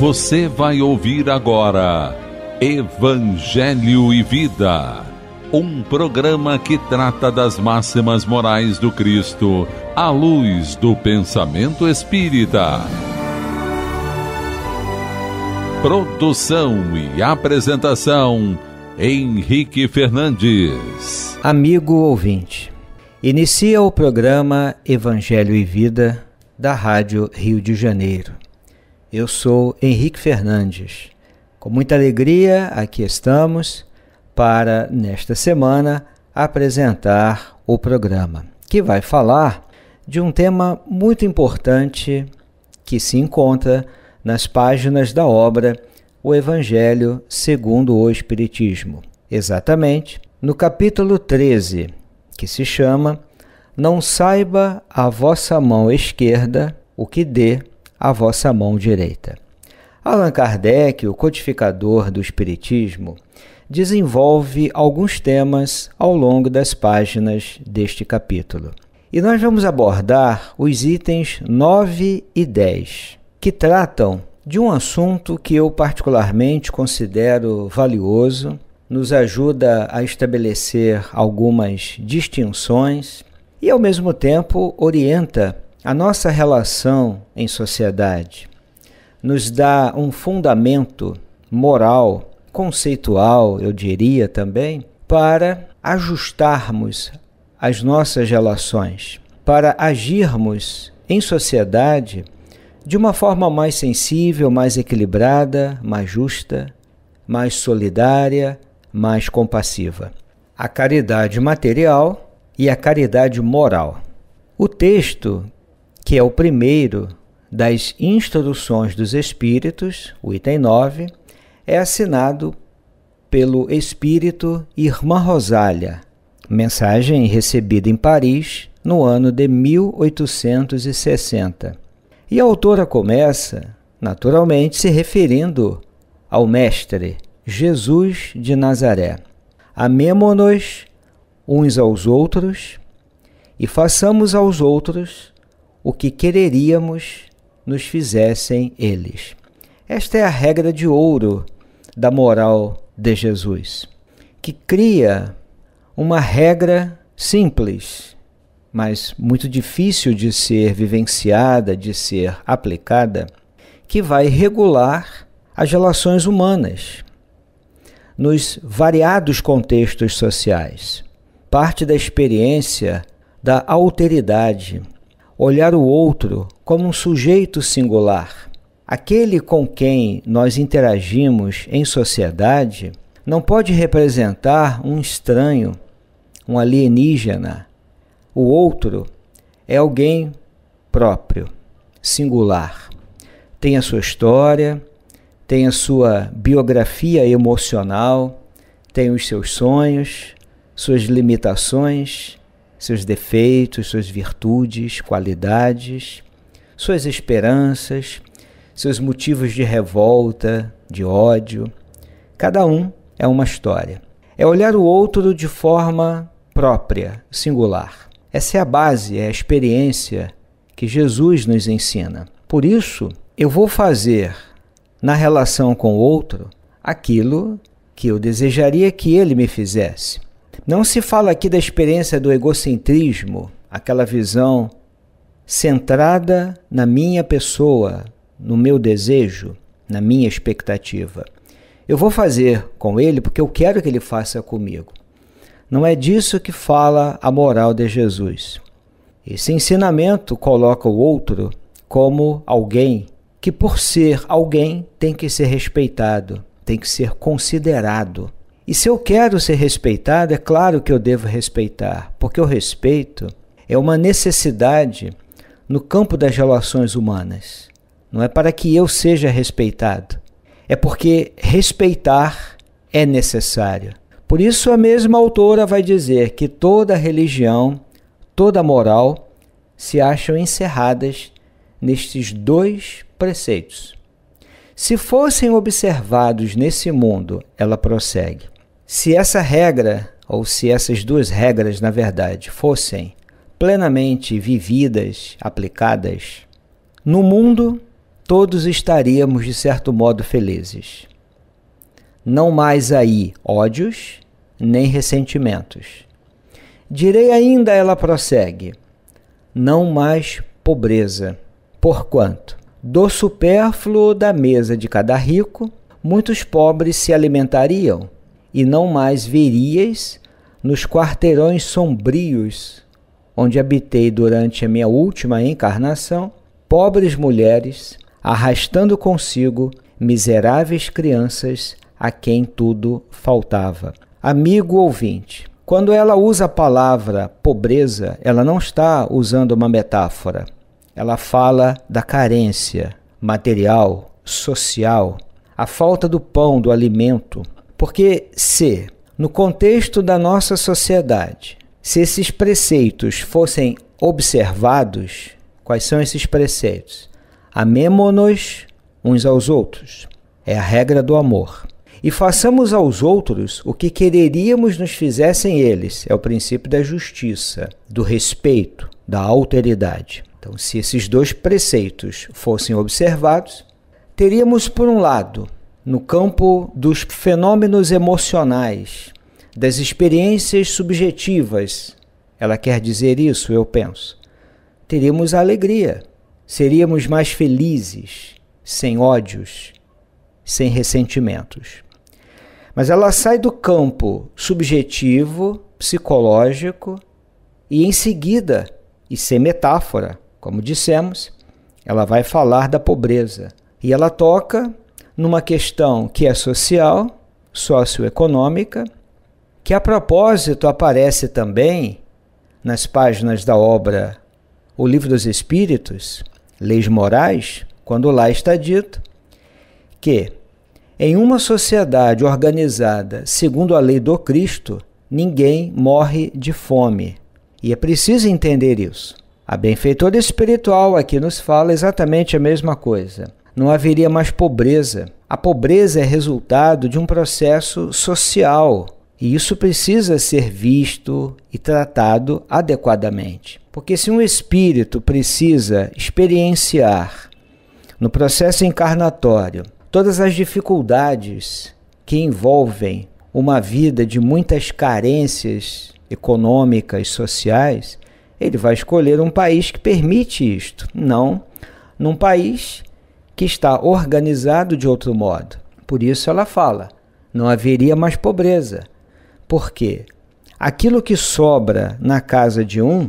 Você vai ouvir agora Evangelho e Vida, um programa que trata das máximas morais do Cristo à luz do pensamento espírita. Produção e apresentação Henrique Fernandes. Amigo ouvinte, inicia o programa Evangelho e Vida da Rádio Rio de Janeiro eu sou Henrique Fernandes. Com muita alegria, aqui estamos para, nesta semana, apresentar o programa, que vai falar de um tema muito importante que se encontra nas páginas da obra O Evangelho segundo o Espiritismo, exatamente no capítulo 13, que se chama Não saiba a vossa mão esquerda o que dê a vossa mão direita. Allan Kardec, o codificador do Espiritismo, desenvolve alguns temas ao longo das páginas deste capítulo. E nós vamos abordar os itens 9 e 10, que tratam de um assunto que eu particularmente considero valioso, nos ajuda a estabelecer algumas distinções e, ao mesmo tempo, orienta a nossa relação em sociedade nos dá um fundamento moral, conceitual, eu diria também, para ajustarmos as nossas relações, para agirmos em sociedade de uma forma mais sensível, mais equilibrada, mais justa, mais solidária, mais compassiva. A caridade material e a caridade moral. O texto que é o primeiro das instruções dos Espíritos, o item 9, é assinado pelo Espírito Irmã Rosália, mensagem recebida em Paris no ano de 1860. E a autora começa, naturalmente, se referindo ao Mestre Jesus de Nazaré. Amemo-nos uns aos outros e façamos aos outros o que quereríamos nos fizessem eles. Esta é a regra de ouro da moral de Jesus, que cria uma regra simples, mas muito difícil de ser vivenciada, de ser aplicada, que vai regular as relações humanas nos variados contextos sociais. Parte da experiência da alteridade olhar o outro como um sujeito singular. Aquele com quem nós interagimos em sociedade não pode representar um estranho, um alienígena. O outro é alguém próprio, singular. Tem a sua história, tem a sua biografia emocional, tem os seus sonhos, suas limitações, seus defeitos, suas virtudes, qualidades, suas esperanças, seus motivos de revolta, de ódio. Cada um é uma história. É olhar o outro de forma própria, singular. Essa é a base, é a experiência que Jesus nos ensina. Por isso, eu vou fazer na relação com o outro aquilo que eu desejaria que ele me fizesse. Não se fala aqui da experiência do egocentrismo, aquela visão centrada na minha pessoa, no meu desejo, na minha expectativa. Eu vou fazer com ele porque eu quero que ele faça comigo. Não é disso que fala a moral de Jesus. Esse ensinamento coloca o outro como alguém que, por ser alguém, tem que ser respeitado, tem que ser considerado e se eu quero ser respeitado, é claro que eu devo respeitar, porque o respeito é uma necessidade no campo das relações humanas. Não é para que eu seja respeitado, é porque respeitar é necessário. Por isso, a mesma autora vai dizer que toda religião, toda moral se acham encerradas nestes dois preceitos. Se fossem observados nesse mundo, ela prossegue, se essa regra, ou se essas duas regras, na verdade, fossem plenamente vividas, aplicadas, no mundo todos estaríamos, de certo modo, felizes. Não mais aí ódios nem ressentimentos. Direi ainda, ela prossegue, não mais pobreza, porquanto, do supérfluo da mesa de cada rico, muitos pobres se alimentariam e não mais veríeis nos quarteirões sombrios onde habitei durante a minha última encarnação, pobres mulheres, arrastando consigo miseráveis crianças a quem tudo faltava. Amigo ouvinte, quando ela usa a palavra pobreza, ela não está usando uma metáfora. Ela fala da carência material, social, a falta do pão, do alimento, porque se, no contexto da nossa sociedade, se esses preceitos fossem observados, quais são esses preceitos? Amemo-nos uns aos outros. É a regra do amor. E façamos aos outros o que quereríamos nos fizessem eles. É o princípio da justiça, do respeito, da alteridade. Então, se esses dois preceitos fossem observados, teríamos, por um lado, no campo dos fenômenos emocionais, das experiências subjetivas, ela quer dizer isso, eu penso, teríamos alegria, seríamos mais felizes, sem ódios, sem ressentimentos. Mas ela sai do campo subjetivo, psicológico, e em seguida, e sem metáfora, como dissemos, ela vai falar da pobreza. E ela toca numa questão que é social, socioeconômica, que a propósito aparece também nas páginas da obra O Livro dos Espíritos, Leis Morais, quando lá está dito que em uma sociedade organizada segundo a lei do Cristo, ninguém morre de fome. E é preciso entender isso. A benfeitora espiritual aqui nos fala exatamente a mesma coisa não haveria mais pobreza. A pobreza é resultado de um processo social e isso precisa ser visto e tratado adequadamente. Porque se um espírito precisa experienciar no processo encarnatório todas as dificuldades que envolvem uma vida de muitas carências econômicas, e sociais, ele vai escolher um país que permite isto, não num país que está organizado de outro modo. Por isso ela fala: não haveria mais pobreza. Porque aquilo que sobra na casa de um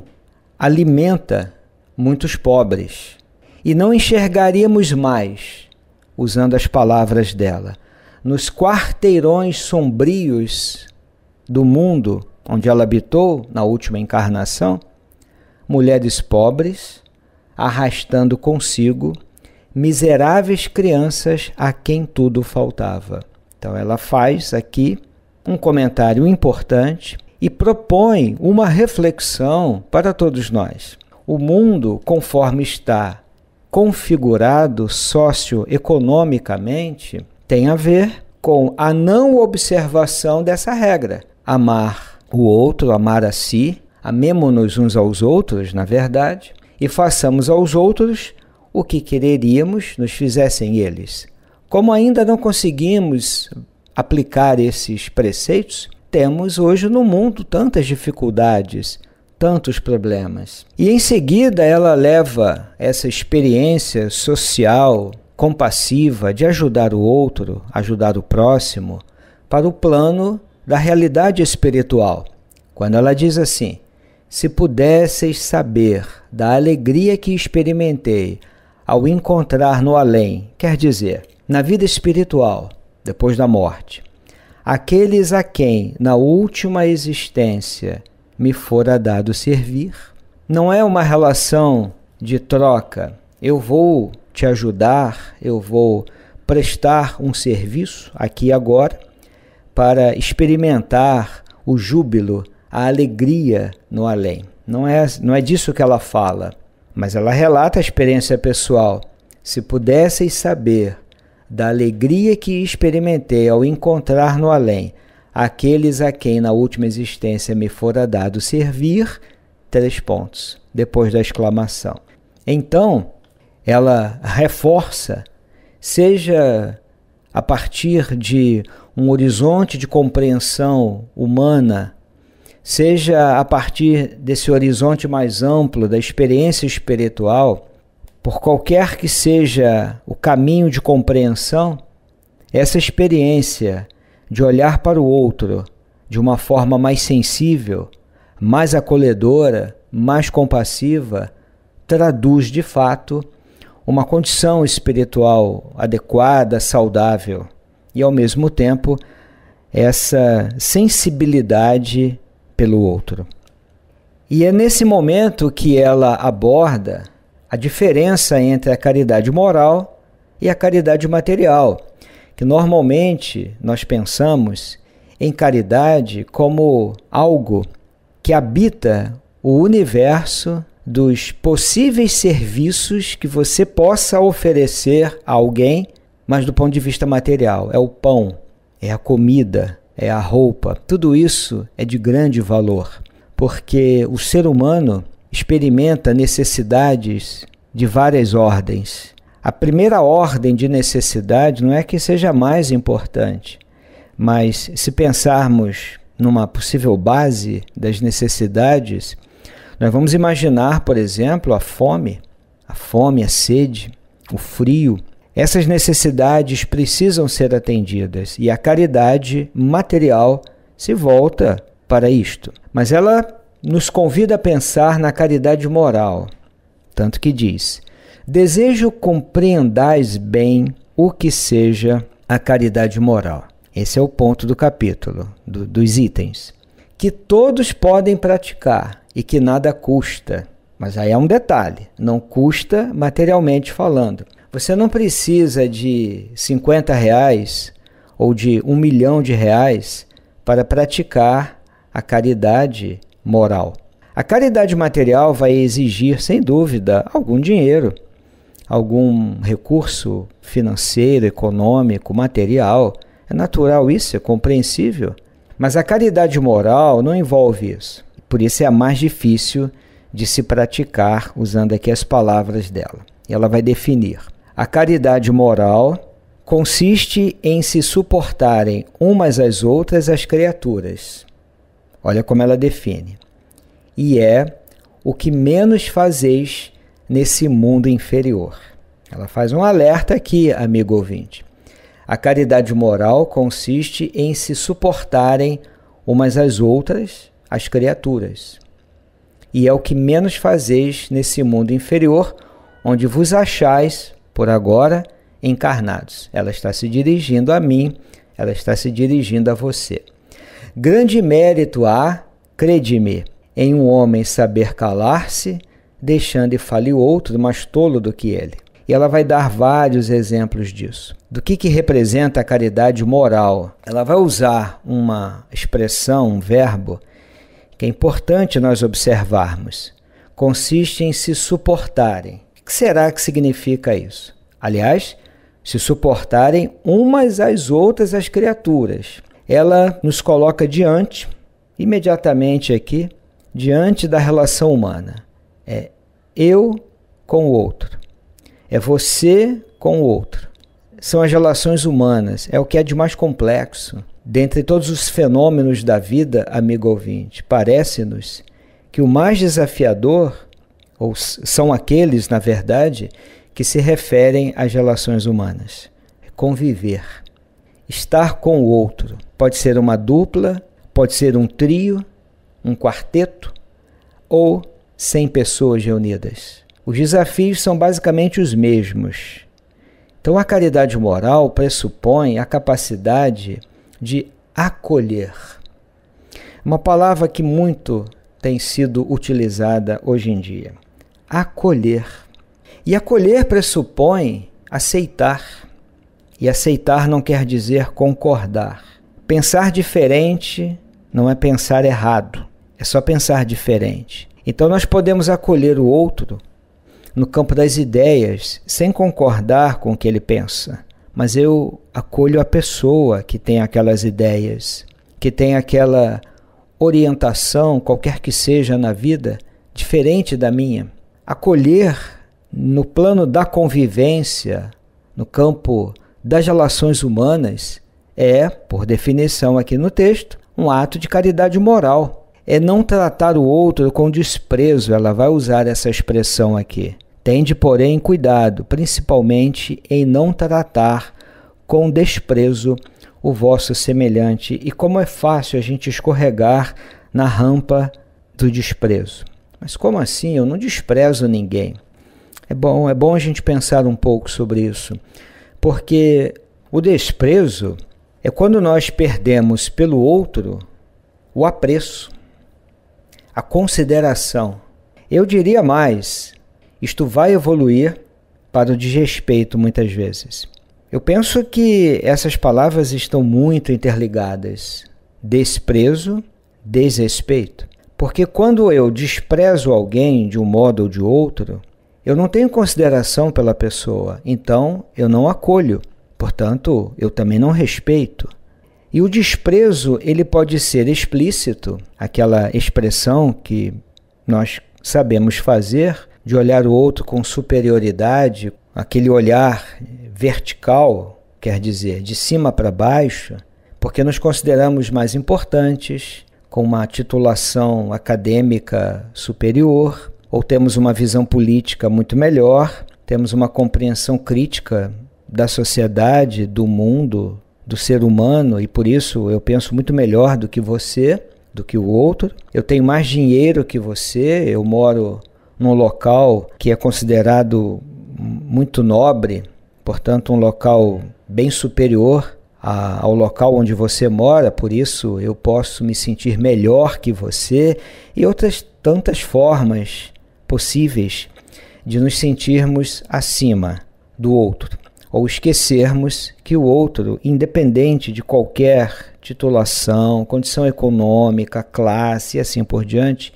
alimenta muitos pobres. E não enxergaríamos mais, usando as palavras dela, nos quarteirões sombrios do mundo onde ela habitou na última encarnação, mulheres pobres arrastando consigo miseráveis crianças a quem tudo faltava. Então ela faz aqui um comentário importante e propõe uma reflexão para todos nós. O mundo, conforme está configurado socioeconomicamente, tem a ver com a não observação dessa regra. Amar o outro, amar a si, amemos-nos uns aos outros, na verdade, e façamos aos outros o que quereríamos nos fizessem eles. Como ainda não conseguimos aplicar esses preceitos, temos hoje no mundo tantas dificuldades, tantos problemas. E em seguida ela leva essa experiência social, compassiva, de ajudar o outro, ajudar o próximo, para o plano da realidade espiritual. Quando ela diz assim: Se pudesseis saber da alegria que experimentei ao encontrar no além, quer dizer, na vida espiritual, depois da morte, aqueles a quem, na última existência, me fora dado servir. Não é uma relação de troca. Eu vou te ajudar, eu vou prestar um serviço aqui agora para experimentar o júbilo, a alegria no além. Não é, não é disso que ela fala. Mas ela relata a experiência pessoal. Se pudesseis saber da alegria que experimentei ao encontrar no além aqueles a quem na última existência me fora dado servir, três pontos, depois da exclamação. Então, ela reforça, seja a partir de um horizonte de compreensão humana seja a partir desse horizonte mais amplo da experiência espiritual, por qualquer que seja o caminho de compreensão, essa experiência de olhar para o outro de uma forma mais sensível, mais acolhedora, mais compassiva, traduz de fato uma condição espiritual adequada, saudável e ao mesmo tempo essa sensibilidade pelo outro. E é nesse momento que ela aborda a diferença entre a caridade moral e a caridade material, que normalmente nós pensamos em caridade como algo que habita o universo dos possíveis serviços que você possa oferecer a alguém, mas do ponto de vista material. É o pão, é a comida, é a roupa, tudo isso é de grande valor, porque o ser humano experimenta necessidades de várias ordens. A primeira ordem de necessidade não é que seja mais importante, mas se pensarmos numa possível base das necessidades, nós vamos imaginar, por exemplo, a fome, a fome, a sede, o frio, essas necessidades precisam ser atendidas e a caridade material se volta para isto. Mas ela nos convida a pensar na caridade moral, tanto que diz: Desejo compreendais bem o que seja a caridade moral. Esse é o ponto do capítulo, do, dos itens. Que todos podem praticar e que nada custa. Mas aí é um detalhe: não custa materialmente falando. Você não precisa de 50 reais ou de um milhão de reais para praticar a caridade moral. A caridade material vai exigir, sem dúvida, algum dinheiro, algum recurso financeiro, econômico, material. É natural isso, é compreensível. Mas a caridade moral não envolve isso. Por isso é a mais difícil de se praticar, usando aqui as palavras dela. Ela vai definir. A caridade moral consiste em se suportarem umas às outras as criaturas. Olha como ela define. E é o que menos fazeis nesse mundo inferior. Ela faz um alerta aqui, amigo ouvinte. A caridade moral consiste em se suportarem umas às outras as criaturas. E é o que menos fazeis nesse mundo inferior, onde vos achais por agora encarnados. Ela está se dirigindo a mim, ela está se dirigindo a você. Grande mérito há, crede-me, em um homem saber calar-se, deixando e fale o outro mais tolo do que ele. E ela vai dar vários exemplos disso. Do que, que representa a caridade moral? Ela vai usar uma expressão, um verbo, que é importante nós observarmos. Consiste em se suportarem que será que significa isso? Aliás, se suportarem umas às outras as criaturas. Ela nos coloca diante, imediatamente aqui, diante da relação humana. É eu com o outro. É você com o outro. São as relações humanas. É o que é de mais complexo. Dentre todos os fenômenos da vida, amigo ouvinte, parece-nos que o mais desafiador ou são aqueles, na verdade, que se referem às relações humanas. Conviver. Estar com o outro. Pode ser uma dupla, pode ser um trio, um quarteto ou 100 pessoas reunidas. Os desafios são basicamente os mesmos. Então, a caridade moral pressupõe a capacidade de acolher. Uma palavra que muito tem sido utilizada hoje em dia acolher. E acolher pressupõe aceitar. E aceitar não quer dizer concordar. Pensar diferente não é pensar errado, é só pensar diferente. Então nós podemos acolher o outro no campo das ideias, sem concordar com o que ele pensa, mas eu acolho a pessoa que tem aquelas ideias, que tem aquela orientação, qualquer que seja na vida, diferente da minha acolher no plano da convivência, no campo das relações humanas, é, por definição aqui no texto, um ato de caridade moral. É não tratar o outro com desprezo, ela vai usar essa expressão aqui. Tende, porém, cuidado, principalmente em não tratar com desprezo o vosso semelhante. E como é fácil a gente escorregar na rampa do desprezo. Mas como assim? Eu não desprezo ninguém. É bom, é bom a gente pensar um pouco sobre isso, porque o desprezo é quando nós perdemos pelo outro o apreço, a consideração. Eu diria mais, isto vai evoluir para o desrespeito muitas vezes. Eu penso que essas palavras estão muito interligadas: desprezo, desrespeito. Porque quando eu desprezo alguém de um modo ou de outro, eu não tenho consideração pela pessoa, então eu não acolho. Portanto, eu também não respeito. E o desprezo, ele pode ser explícito, aquela expressão que nós sabemos fazer de olhar o outro com superioridade, aquele olhar vertical, quer dizer, de cima para baixo, porque nos consideramos mais importantes, com uma titulação acadêmica superior, ou temos uma visão política muito melhor, temos uma compreensão crítica da sociedade, do mundo, do ser humano, e por isso eu penso muito melhor do que você, do que o outro. Eu tenho mais dinheiro que você, eu moro num local que é considerado muito nobre, portanto, um local bem superior a, ao local onde você mora, por isso eu posso me sentir melhor que você, e outras tantas formas possíveis de nos sentirmos acima do outro, ou esquecermos que o outro, independente de qualquer titulação, condição econômica, classe e assim por diante,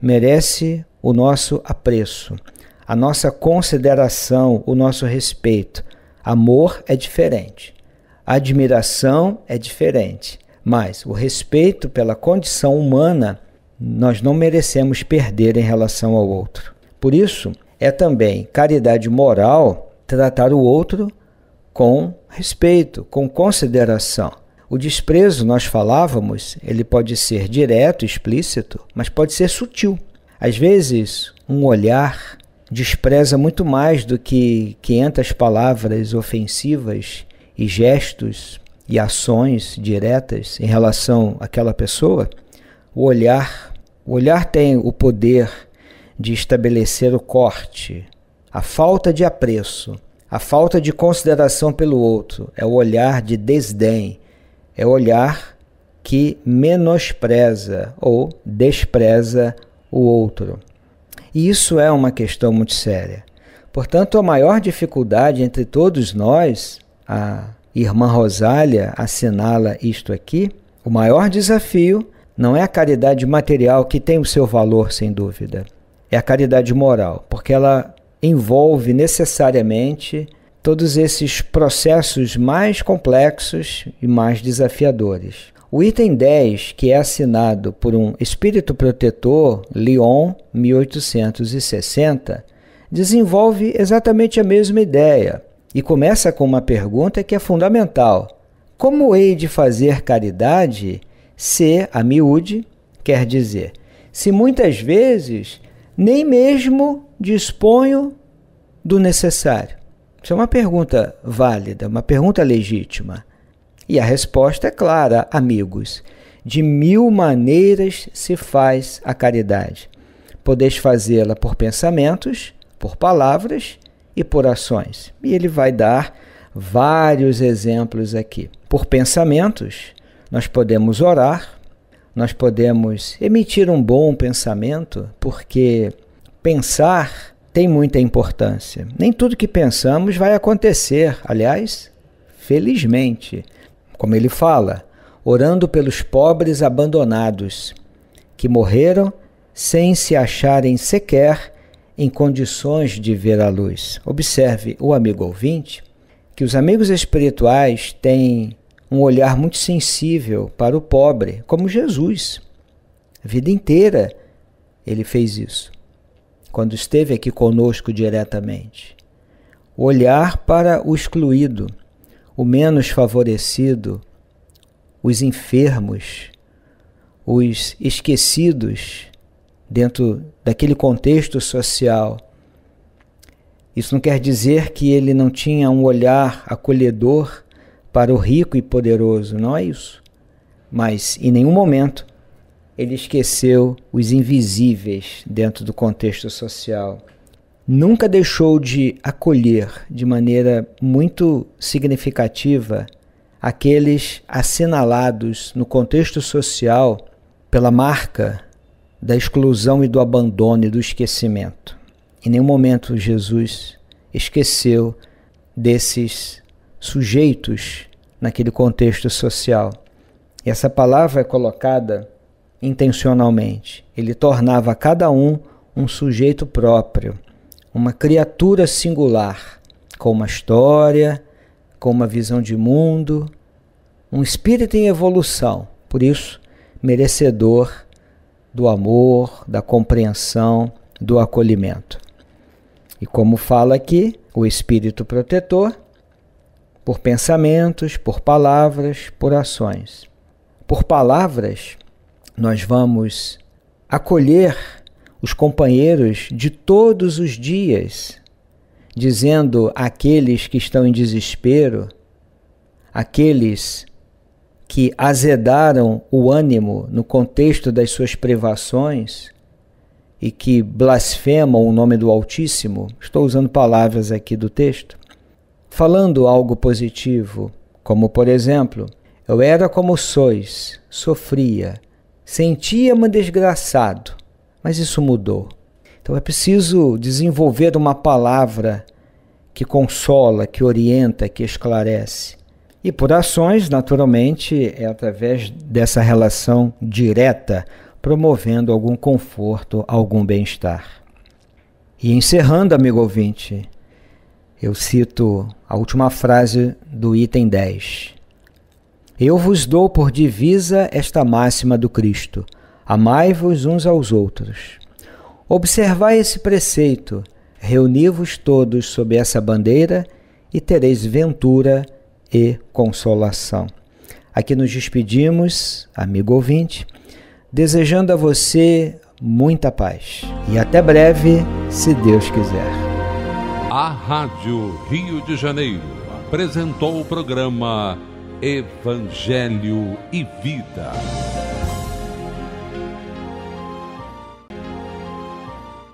merece o nosso apreço, a nossa consideração, o nosso respeito. Amor é diferente. A admiração é diferente, mas o respeito pela condição humana nós não merecemos perder em relação ao outro. Por isso, é também caridade moral tratar o outro com respeito, com consideração. O desprezo, nós falávamos, ele pode ser direto, explícito, mas pode ser sutil. Às vezes, um olhar despreza muito mais do que 500 palavras ofensivas e gestos e ações diretas em relação àquela pessoa, o olhar, o olhar tem o poder de estabelecer o corte, a falta de apreço, a falta de consideração pelo outro, é o olhar de desdém, é o olhar que menospreza ou despreza o outro. E isso é uma questão muito séria. Portanto, a maior dificuldade entre todos nós a irmã Rosália assinala isto aqui, o maior desafio não é a caridade material que tem o seu valor, sem dúvida. É a caridade moral, porque ela envolve necessariamente todos esses processos mais complexos e mais desafiadores. O item 10, que é assinado por um espírito protetor, Lyon, 1860, desenvolve exatamente a mesma ideia e começa com uma pergunta que é fundamental: Como hei de fazer caridade se a miúde quer dizer? Se muitas vezes nem mesmo disponho do necessário. Isso é uma pergunta válida, uma pergunta legítima. E a resposta é clara, amigos. De mil maneiras se faz a caridade. Podeis fazê-la por pensamentos, por palavras e por ações. E ele vai dar vários exemplos aqui. Por pensamentos, nós podemos orar, nós podemos emitir um bom pensamento, porque pensar tem muita importância. Nem tudo que pensamos vai acontecer, aliás, felizmente. Como ele fala, orando pelos pobres abandonados, que morreram sem se acharem sequer em condições de ver a luz. Observe o amigo ouvinte que os amigos espirituais têm um olhar muito sensível para o pobre, como Jesus. A vida inteira ele fez isso, quando esteve aqui conosco diretamente. O olhar para o excluído, o menos favorecido, os enfermos, os esquecidos, dentro daquele contexto social. Isso não quer dizer que ele não tinha um olhar acolhedor para o rico e poderoso, não é isso. Mas em nenhum momento ele esqueceu os invisíveis dentro do contexto social. Nunca deixou de acolher de maneira muito significativa aqueles assinalados no contexto social pela marca da exclusão e do abandono e do esquecimento. Em nenhum momento Jesus esqueceu desses sujeitos naquele contexto social. E essa palavra é colocada intencionalmente. Ele tornava cada um um sujeito próprio, uma criatura singular, com uma história, com uma visão de mundo, um espírito em evolução, por isso merecedor do amor, da compreensão, do acolhimento. E como fala aqui, o espírito protetor, por pensamentos, por palavras, por ações. Por palavras, nós vamos acolher os companheiros de todos os dias, dizendo àqueles que estão em desespero, aqueles que azedaram o ânimo no contexto das suas privações e que blasfemam o nome do Altíssimo, estou usando palavras aqui do texto, falando algo positivo, como por exemplo, eu era como sois, sofria, sentia-me desgraçado, mas isso mudou. Então é preciso desenvolver uma palavra que consola, que orienta, que esclarece. E por ações, naturalmente, é através dessa relação direta, promovendo algum conforto, algum bem-estar. E encerrando, amigo ouvinte, eu cito a última frase do item 10. Eu vos dou por divisa esta máxima do Cristo: amai-vos uns aos outros. Observai esse preceito, reuni-vos todos sob essa bandeira e tereis ventura e consolação. Aqui nos despedimos, amigo ouvinte, desejando a você muita paz e até breve, se Deus quiser. A Rádio Rio de Janeiro apresentou o programa Evangelho e Vida.